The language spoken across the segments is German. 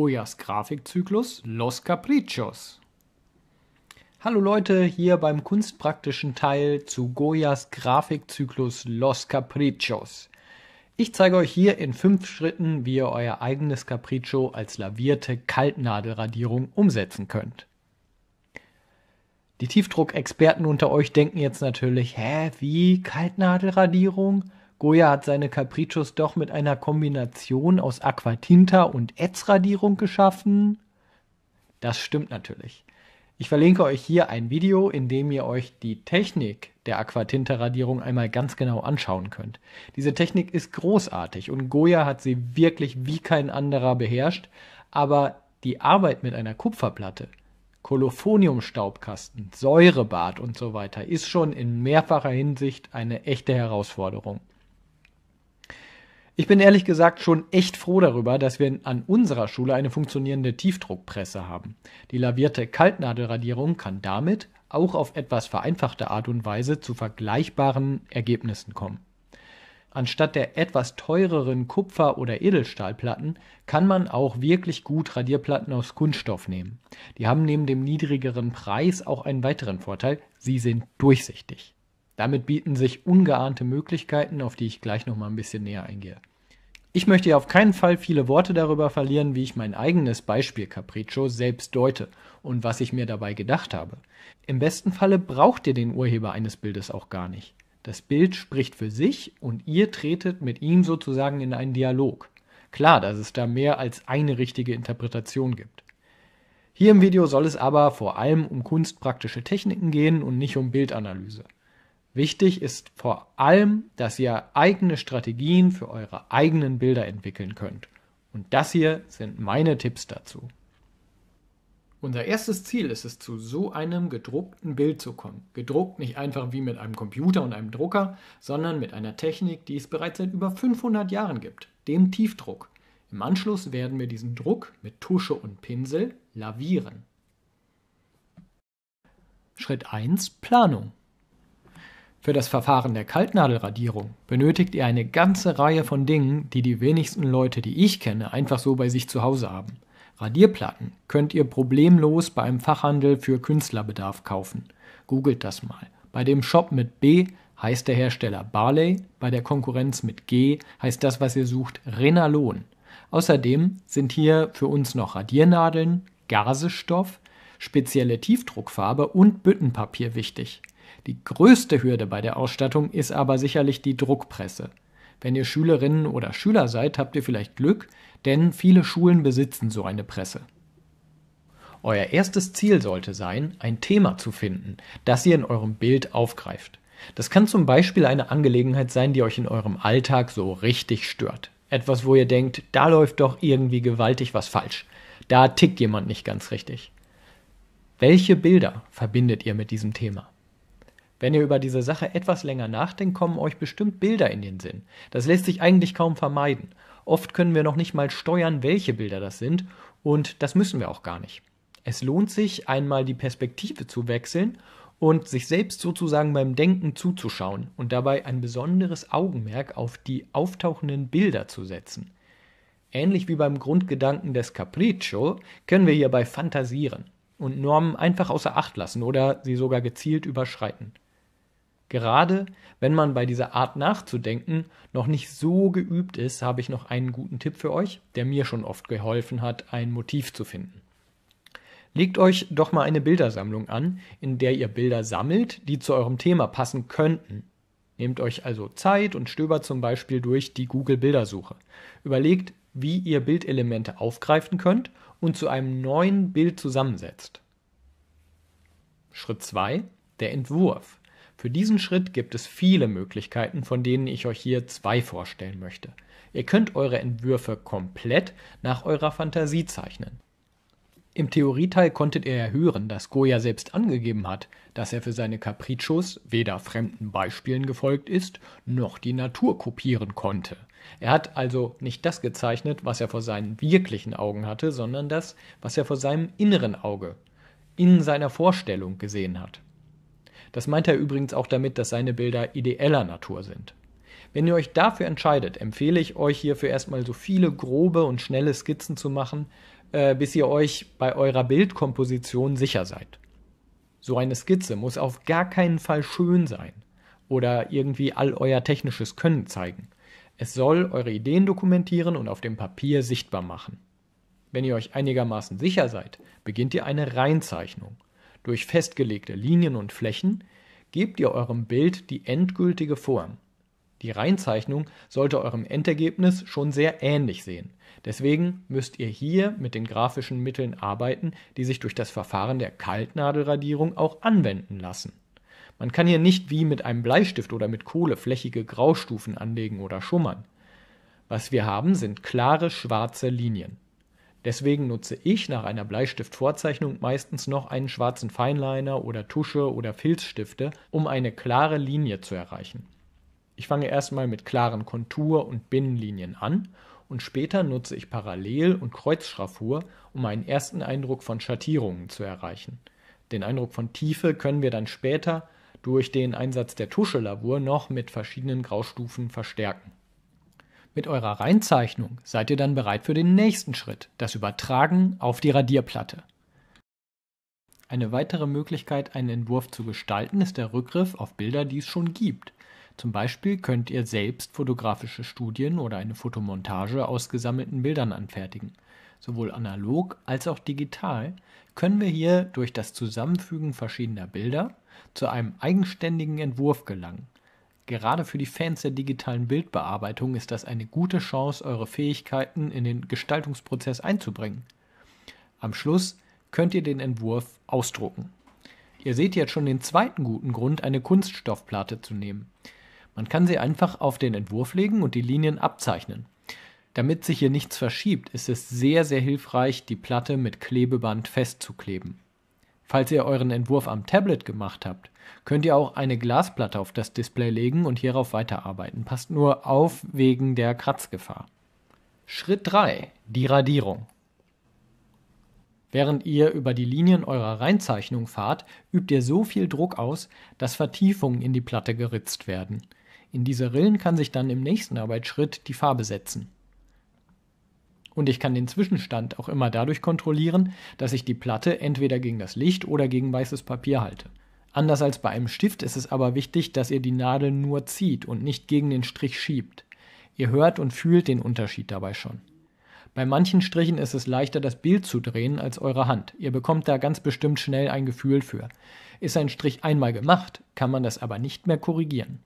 Goyas Grafikzyklus Los Caprichos. Hallo Leute, hier beim kunstpraktischen Teil zu Goyas Grafikzyklus Los Caprichos. Ich zeige euch hier in fünf Schritten, wie ihr euer eigenes Capriccio als lavierte Kaltnadelradierung umsetzen könnt. Die Tiefdruckexperten unter euch denken jetzt natürlich, hä, wie Kaltnadelradierung? Goya hat seine Capriccios doch mit einer Kombination aus Aquatinta und Ätzradierung geschaffen. Das stimmt natürlich. Ich verlinke euch hier ein Video, in dem ihr euch die Technik der Aquatinta-Radierung einmal ganz genau anschauen könnt. Diese Technik ist großartig und Goya hat sie wirklich wie kein anderer beherrscht, aber die Arbeit mit einer Kupferplatte, Kolophoniumstaubkasten, Säurebad und so weiter ist schon in mehrfacher Hinsicht eine echte Herausforderung. Ich bin ehrlich gesagt schon echt froh darüber, dass wir an unserer Schule eine funktionierende Tiefdruckpresse haben. Die lavierte Kaltnadelradierung kann damit auch auf etwas vereinfachte Art und Weise zu vergleichbaren Ergebnissen kommen. Anstatt der etwas teureren Kupfer- oder Edelstahlplatten kann man auch wirklich gut Radierplatten aus Kunststoff nehmen. Die haben neben dem niedrigeren Preis auch einen weiteren Vorteil, sie sind durchsichtig. Damit bieten sich ungeahnte Möglichkeiten, auf die ich gleich noch mal ein bisschen näher eingehe. Ich möchte auf keinen Fall viele Worte darüber verlieren, wie ich mein eigenes Beispiel Capriccio selbst deute und was ich mir dabei gedacht habe. Im besten Falle braucht ihr den Urheber eines Bildes auch gar nicht. Das Bild spricht für sich und ihr tretet mit ihm sozusagen in einen Dialog. Klar, dass es da mehr als eine richtige Interpretation gibt. Hier im Video soll es aber vor allem um kunstpraktische Techniken gehen und nicht um Bildanalyse. Wichtig ist vor allem, dass ihr eigene Strategien für eure eigenen Bilder entwickeln könnt. Und das hier sind meine Tipps dazu. Unser erstes Ziel ist es, zu so einem gedruckten Bild zu kommen. Gedruckt nicht einfach wie mit einem Computer und einem Drucker, sondern mit einer Technik, die es bereits seit über 500 Jahren gibt, dem Tiefdruck. Im Anschluss werden wir diesen Druck mit Tusche und Pinsel lavieren. Schritt 1 Planung. Für das Verfahren der Kaltnadelradierung benötigt ihr eine ganze Reihe von Dingen, die die wenigsten Leute, die ich kenne, einfach so bei sich zu Hause haben. Radierplatten könnt ihr problemlos bei einem Fachhandel für Künstlerbedarf kaufen. Googelt das mal. Bei dem Shop mit B heißt der Hersteller Barley, bei der Konkurrenz mit G heißt das, was ihr sucht, Renalon. Außerdem sind hier für uns noch Radiernadeln, Gasestoff, spezielle Tiefdruckfarbe und Büttenpapier wichtig. Die größte Hürde bei der Ausstattung ist aber sicherlich die Druckpresse. Wenn ihr Schülerinnen oder Schüler seid, habt ihr vielleicht Glück, denn viele Schulen besitzen so eine Presse. Euer erstes Ziel sollte sein, ein Thema zu finden, das ihr in eurem Bild aufgreift. Das kann zum Beispiel eine Angelegenheit sein, die euch in eurem Alltag so richtig stört. Etwas, wo ihr denkt, da läuft doch irgendwie gewaltig was falsch. Da tickt jemand nicht ganz richtig. Welche Bilder verbindet ihr mit diesem Thema? Wenn ihr über diese Sache etwas länger nachdenkt, kommen euch bestimmt Bilder in den Sinn. Das lässt sich eigentlich kaum vermeiden. Oft können wir noch nicht mal steuern, welche Bilder das sind, und das müssen wir auch gar nicht. Es lohnt sich, einmal die Perspektive zu wechseln und sich selbst sozusagen beim Denken zuzuschauen und dabei ein besonderes Augenmerk auf die auftauchenden Bilder zu setzen. Ähnlich wie beim Grundgedanken des Capriccio können wir hierbei fantasieren und Normen einfach außer Acht lassen oder sie sogar gezielt überschreiten. Gerade wenn man bei dieser Art nachzudenken noch nicht so geübt ist, habe ich noch einen guten Tipp für euch, der mir schon oft geholfen hat, ein Motiv zu finden. Legt euch doch mal eine Bildersammlung an, in der ihr Bilder sammelt, die zu eurem Thema passen könnten. Nehmt euch also Zeit und stöbert zum Beispiel durch die Google-Bildersuche. Überlegt, wie ihr Bildelemente aufgreifen könnt und zu einem neuen Bild zusammensetzt. Schritt 2. Der Entwurf. Für diesen Schritt gibt es viele Möglichkeiten, von denen ich euch hier zwei vorstellen möchte. Ihr könnt eure Entwürfe komplett nach eurer Fantasie zeichnen. Im Theorieteil konntet ihr ja hören, dass Goya selbst angegeben hat, dass er für seine Capriccios weder fremden Beispielen gefolgt ist, noch die Natur kopieren konnte. Er hat also nicht das gezeichnet, was er vor seinen wirklichen Augen hatte, sondern das, was er vor seinem inneren Auge, in seiner Vorstellung gesehen hat. Das meint er übrigens auch damit, dass seine Bilder ideeller Natur sind. Wenn ihr euch dafür entscheidet, empfehle ich euch hierfür erstmal so viele grobe und schnelle Skizzen zu machen, äh, bis ihr euch bei eurer Bildkomposition sicher seid. So eine Skizze muss auf gar keinen Fall schön sein oder irgendwie all euer technisches Können zeigen. Es soll eure Ideen dokumentieren und auf dem Papier sichtbar machen. Wenn ihr euch einigermaßen sicher seid, beginnt ihr eine Reinzeichnung durch festgelegte Linien und Flächen gebt ihr eurem Bild die endgültige Form. Die Reinzeichnung sollte eurem Endergebnis schon sehr ähnlich sehen. Deswegen müsst ihr hier mit den grafischen Mitteln arbeiten, die sich durch das Verfahren der Kaltnadelradierung auch anwenden lassen. Man kann hier nicht wie mit einem Bleistift oder mit Kohle flächige Graustufen anlegen oder schummern. Was wir haben, sind klare schwarze Linien. Deswegen nutze ich nach einer Bleistiftvorzeichnung meistens noch einen schwarzen Feinliner oder Tusche oder Filzstifte, um eine klare Linie zu erreichen. Ich fange erstmal mit klaren Kontur- und Binnenlinien an und später nutze ich Parallel- und Kreuzschraffur, um einen ersten Eindruck von Schattierungen zu erreichen. Den Eindruck von Tiefe können wir dann später durch den Einsatz der Tuschelabur noch mit verschiedenen Graustufen verstärken. Mit eurer Reinzeichnung seid ihr dann bereit für den nächsten Schritt, das Übertragen auf die Radierplatte. Eine weitere Möglichkeit, einen Entwurf zu gestalten, ist der Rückgriff auf Bilder, die es schon gibt. Zum Beispiel könnt ihr selbst fotografische Studien oder eine Fotomontage aus gesammelten Bildern anfertigen. Sowohl analog als auch digital können wir hier durch das Zusammenfügen verschiedener Bilder zu einem eigenständigen Entwurf gelangen Gerade für die Fans der digitalen Bildbearbeitung ist das eine gute Chance, eure Fähigkeiten in den Gestaltungsprozess einzubringen. Am Schluss könnt ihr den Entwurf ausdrucken. Ihr seht jetzt schon den zweiten guten Grund, eine Kunststoffplatte zu nehmen. Man kann sie einfach auf den Entwurf legen und die Linien abzeichnen. Damit sich hier nichts verschiebt, ist es sehr, sehr hilfreich, die Platte mit Klebeband festzukleben. Falls ihr euren Entwurf am Tablet gemacht habt, Könnt ihr auch eine Glasplatte auf das Display legen und hierauf weiterarbeiten. Passt nur auf wegen der Kratzgefahr. Schritt 3. Die Radierung. Während ihr über die Linien eurer Reinzeichnung fahrt, übt ihr so viel Druck aus, dass Vertiefungen in die Platte geritzt werden. In diese Rillen kann sich dann im nächsten Arbeitsschritt die Farbe setzen. Und ich kann den Zwischenstand auch immer dadurch kontrollieren, dass ich die Platte entweder gegen das Licht oder gegen weißes Papier halte. Anders als bei einem Stift ist es aber wichtig, dass ihr die Nadel nur zieht und nicht gegen den Strich schiebt. Ihr hört und fühlt den Unterschied dabei schon. Bei manchen Strichen ist es leichter, das Bild zu drehen als eure Hand. Ihr bekommt da ganz bestimmt schnell ein Gefühl für. Ist ein Strich einmal gemacht, kann man das aber nicht mehr korrigieren.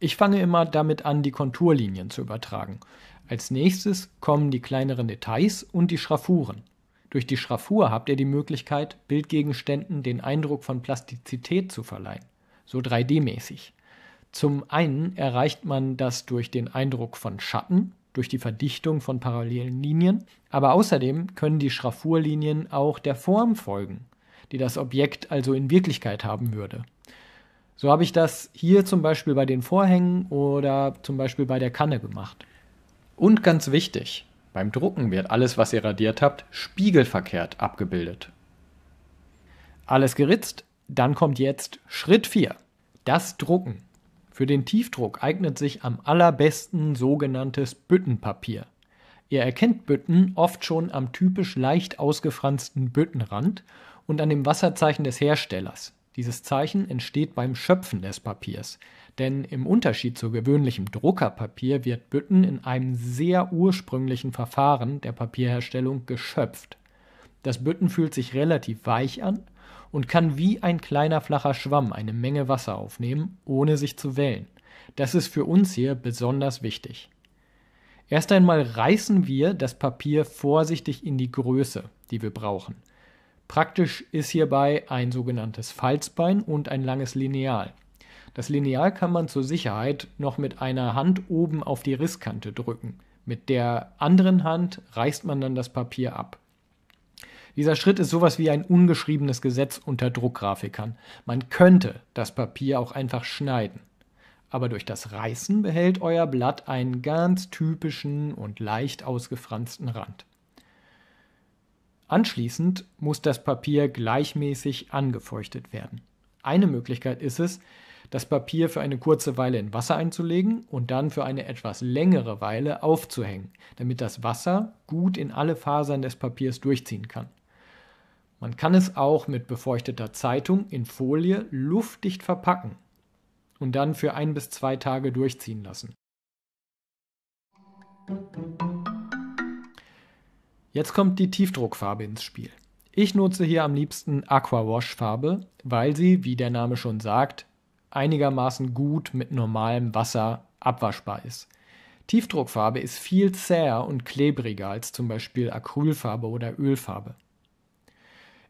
Ich fange immer damit an, die Konturlinien zu übertragen. Als nächstes kommen die kleineren Details und die Schraffuren. Durch die Schraffur habt ihr die Möglichkeit, Bildgegenständen den Eindruck von Plastizität zu verleihen, so 3D-mäßig. Zum einen erreicht man das durch den Eindruck von Schatten, durch die Verdichtung von parallelen Linien, aber außerdem können die Schraffurlinien auch der Form folgen, die das Objekt also in Wirklichkeit haben würde. So habe ich das hier zum Beispiel bei den Vorhängen oder zum Beispiel bei der Kanne gemacht. Und ganz wichtig, beim Drucken wird alles, was ihr radiert habt, spiegelverkehrt abgebildet. Alles geritzt, dann kommt jetzt Schritt 4, das Drucken. Für den Tiefdruck eignet sich am allerbesten sogenanntes Büttenpapier. Ihr erkennt Bütten oft schon am typisch leicht ausgefransten Büttenrand und an dem Wasserzeichen des Herstellers. Dieses Zeichen entsteht beim Schöpfen des Papiers. Denn im Unterschied zu gewöhnlichem Druckerpapier wird Bütten in einem sehr ursprünglichen Verfahren der Papierherstellung geschöpft. Das Bütten fühlt sich relativ weich an und kann wie ein kleiner flacher Schwamm eine Menge Wasser aufnehmen, ohne sich zu wellen. Das ist für uns hier besonders wichtig. Erst einmal reißen wir das Papier vorsichtig in die Größe, die wir brauchen. Praktisch ist hierbei ein sogenanntes Falzbein und ein langes Lineal. Das Lineal kann man zur Sicherheit noch mit einer Hand oben auf die Risskante drücken. Mit der anderen Hand reißt man dann das Papier ab. Dieser Schritt ist sowas wie ein ungeschriebenes Gesetz unter Druckgrafikern. Man könnte das Papier auch einfach schneiden. Aber durch das Reißen behält euer Blatt einen ganz typischen und leicht ausgefransten Rand. Anschließend muss das Papier gleichmäßig angefeuchtet werden. Eine Möglichkeit ist es, das Papier für eine kurze Weile in Wasser einzulegen und dann für eine etwas längere Weile aufzuhängen, damit das Wasser gut in alle Fasern des Papiers durchziehen kann. Man kann es auch mit befeuchteter Zeitung in Folie luftdicht verpacken und dann für ein bis zwei Tage durchziehen lassen. Jetzt kommt die Tiefdruckfarbe ins Spiel. Ich nutze hier am liebsten Aquawash-Farbe, weil sie, wie der Name schon sagt, einigermaßen gut mit normalem Wasser abwaschbar ist. Tiefdruckfarbe ist viel zäher und klebriger als zum Beispiel Acrylfarbe oder Ölfarbe.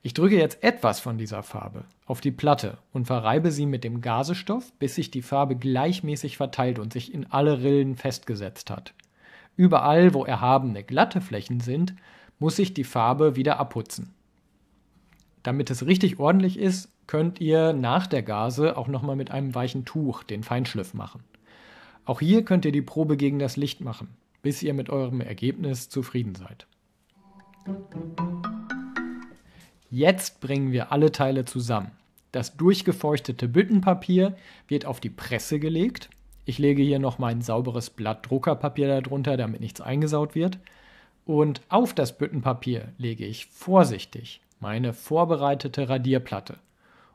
Ich drücke jetzt etwas von dieser Farbe auf die Platte und verreibe sie mit dem Gasestoff, bis sich die Farbe gleichmäßig verteilt und sich in alle Rillen festgesetzt hat. Überall, wo erhabene glatte Flächen sind, muss ich die Farbe wieder abputzen. Damit es richtig ordentlich ist, könnt ihr nach der Gase auch nochmal mit einem weichen Tuch den Feinschliff machen. Auch hier könnt ihr die Probe gegen das Licht machen, bis ihr mit eurem Ergebnis zufrieden seid. Jetzt bringen wir alle Teile zusammen. Das durchgefeuchtete Büttenpapier wird auf die Presse gelegt. Ich lege hier noch mein sauberes Blatt Druckerpapier darunter, damit nichts eingesaut wird. Und auf das Büttenpapier lege ich vorsichtig meine vorbereitete Radierplatte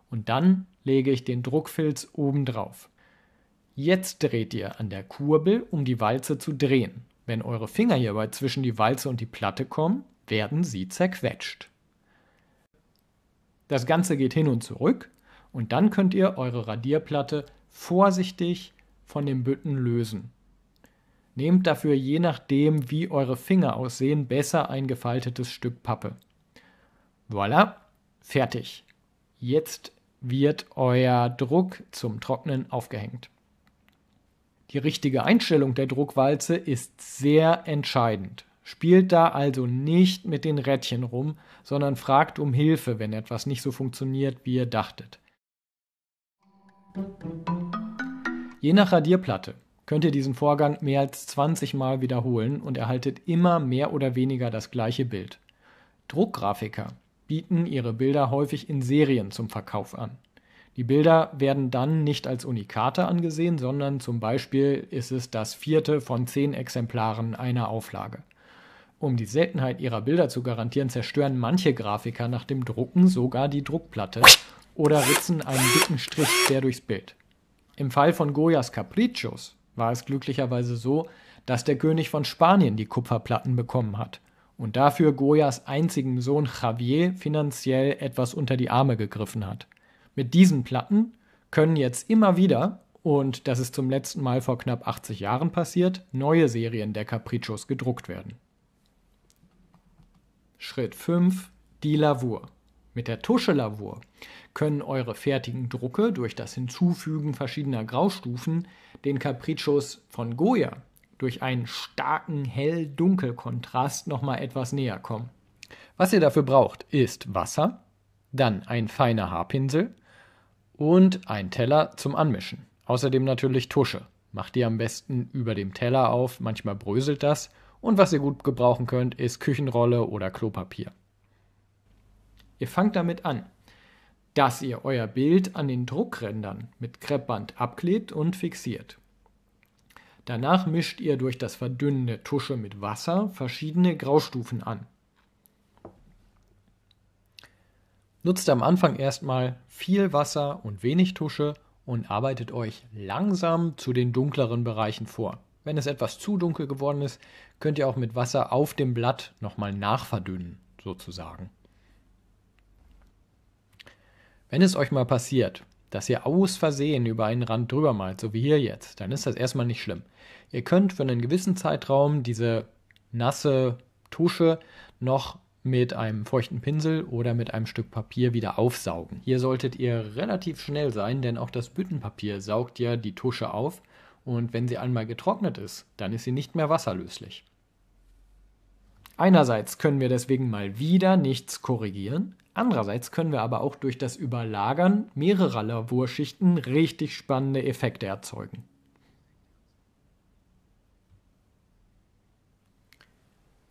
und dann lege ich den Druckfilz oben drauf. Jetzt dreht ihr an der Kurbel, um die Walze zu drehen. Wenn eure Finger hierbei zwischen die Walze und die Platte kommen, werden sie zerquetscht. Das Ganze geht hin und zurück und dann könnt ihr eure Radierplatte vorsichtig von den Bütten lösen. Nehmt dafür je nachdem, wie eure Finger aussehen, besser ein gefaltetes Stück Pappe. Voilà, fertig. Jetzt wird euer Druck zum Trocknen aufgehängt. Die richtige Einstellung der Druckwalze ist sehr entscheidend. Spielt da also nicht mit den Rädchen rum, sondern fragt um Hilfe, wenn etwas nicht so funktioniert, wie ihr dachtet. Je nach Radierplatte könnt ihr diesen Vorgang mehr als 20 Mal wiederholen und erhaltet immer mehr oder weniger das gleiche Bild. Druckgrafiker bieten ihre Bilder häufig in Serien zum Verkauf an. Die Bilder werden dann nicht als Unikate angesehen, sondern zum Beispiel ist es das vierte von zehn Exemplaren einer Auflage. Um die Seltenheit ihrer Bilder zu garantieren, zerstören manche Grafiker nach dem Drucken sogar die Druckplatte oder ritzen einen dicken Strich quer durchs Bild. Im Fall von Goyas Caprichos war es glücklicherweise so, dass der König von Spanien die Kupferplatten bekommen hat und dafür Goyas einzigen Sohn Javier finanziell etwas unter die Arme gegriffen hat. Mit diesen Platten können jetzt immer wieder, und das ist zum letzten Mal vor knapp 80 Jahren passiert, neue Serien der Caprichos gedruckt werden. Schritt 5. Die Lavur. Mit der Tusche Lavur können eure fertigen Drucke durch das Hinzufügen verschiedener Graustufen den Caprichos von Goya durch einen starken Hell-Dunkel-Kontrast nochmal etwas näher kommen. Was ihr dafür braucht, ist Wasser, dann ein feiner Haarpinsel und ein Teller zum Anmischen. Außerdem natürlich Tusche. Macht ihr am besten über dem Teller auf, manchmal bröselt das. Und was ihr gut gebrauchen könnt, ist Küchenrolle oder Klopapier. Ihr fangt damit an, dass ihr euer Bild an den Druckrändern mit Kreppband abklebt und fixiert. Danach mischt ihr durch das Verdünnen der Tusche mit Wasser verschiedene Graustufen an. Nutzt am Anfang erstmal viel Wasser und wenig Tusche und arbeitet euch langsam zu den dunkleren Bereichen vor. Wenn es etwas zu dunkel geworden ist, könnt ihr auch mit Wasser auf dem Blatt nochmal nachverdünnen, sozusagen. Wenn es euch mal passiert, dass ihr aus Versehen über einen Rand drüber malt, so wie hier jetzt, dann ist das erstmal nicht schlimm. Ihr könnt für einen gewissen Zeitraum diese nasse Tusche noch mit einem feuchten Pinsel oder mit einem Stück Papier wieder aufsaugen. Hier solltet ihr relativ schnell sein, denn auch das Büttenpapier saugt ja die Tusche auf und wenn sie einmal getrocknet ist, dann ist sie nicht mehr wasserlöslich. Einerseits können wir deswegen mal wieder nichts korrigieren, Andererseits können wir aber auch durch das Überlagern mehrerer Lavorschichten richtig spannende Effekte erzeugen.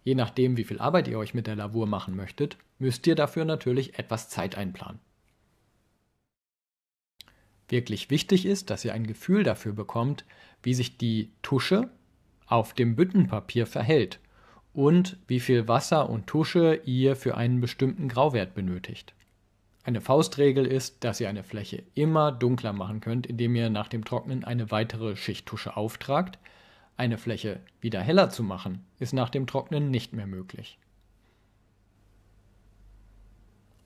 Je nachdem, wie viel Arbeit ihr euch mit der Lavur machen möchtet, müsst ihr dafür natürlich etwas Zeit einplanen. Wirklich wichtig ist, dass ihr ein Gefühl dafür bekommt, wie sich die Tusche auf dem Büttenpapier verhält und wie viel Wasser und Tusche ihr für einen bestimmten Grauwert benötigt. Eine Faustregel ist, dass ihr eine Fläche immer dunkler machen könnt, indem ihr nach dem Trocknen eine weitere Schicht Tusche auftragt. Eine Fläche wieder heller zu machen, ist nach dem Trocknen nicht mehr möglich.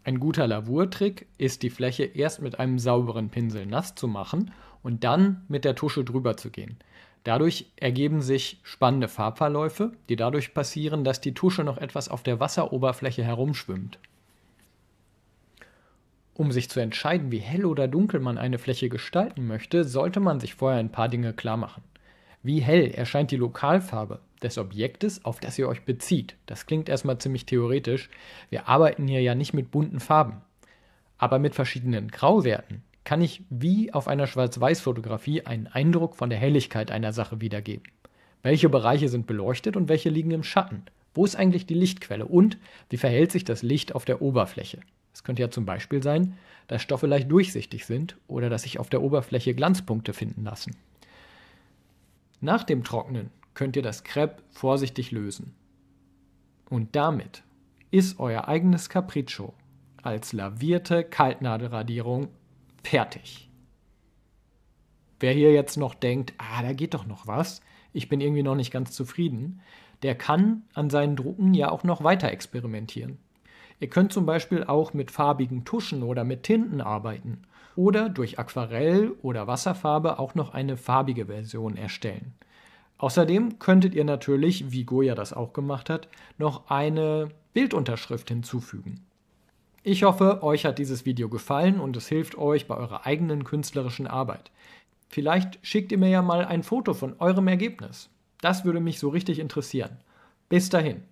Ein guter Lavurtrick ist, die Fläche erst mit einem sauberen Pinsel nass zu machen und dann mit der Tusche drüber zu gehen. Dadurch ergeben sich spannende Farbverläufe, die dadurch passieren, dass die Tusche noch etwas auf der Wasseroberfläche herumschwimmt. Um sich zu entscheiden, wie hell oder dunkel man eine Fläche gestalten möchte, sollte man sich vorher ein paar Dinge klar machen. Wie hell erscheint die Lokalfarbe des Objektes, auf das ihr euch bezieht? Das klingt erstmal ziemlich theoretisch. Wir arbeiten hier ja nicht mit bunten Farben, aber mit verschiedenen Grauwerten kann ich wie auf einer Schwarz-Weiß-Fotografie einen Eindruck von der Helligkeit einer Sache wiedergeben. Welche Bereiche sind beleuchtet und welche liegen im Schatten? Wo ist eigentlich die Lichtquelle und wie verhält sich das Licht auf der Oberfläche? Es könnte ja zum Beispiel sein, dass Stoffe leicht durchsichtig sind oder dass sich auf der Oberfläche Glanzpunkte finden lassen. Nach dem Trocknen könnt ihr das Crepe vorsichtig lösen. Und damit ist euer eigenes Capriccio als lavierte Kaltnadelradierung Fertig. Wer hier jetzt noch denkt, ah, da geht doch noch was, ich bin irgendwie noch nicht ganz zufrieden, der kann an seinen Drucken ja auch noch weiter experimentieren. Ihr könnt zum Beispiel auch mit farbigen Tuschen oder mit Tinten arbeiten oder durch Aquarell oder Wasserfarbe auch noch eine farbige Version erstellen. Außerdem könntet ihr natürlich, wie Goya das auch gemacht hat, noch eine Bildunterschrift hinzufügen. Ich hoffe, euch hat dieses Video gefallen und es hilft euch bei eurer eigenen künstlerischen Arbeit. Vielleicht schickt ihr mir ja mal ein Foto von eurem Ergebnis. Das würde mich so richtig interessieren. Bis dahin.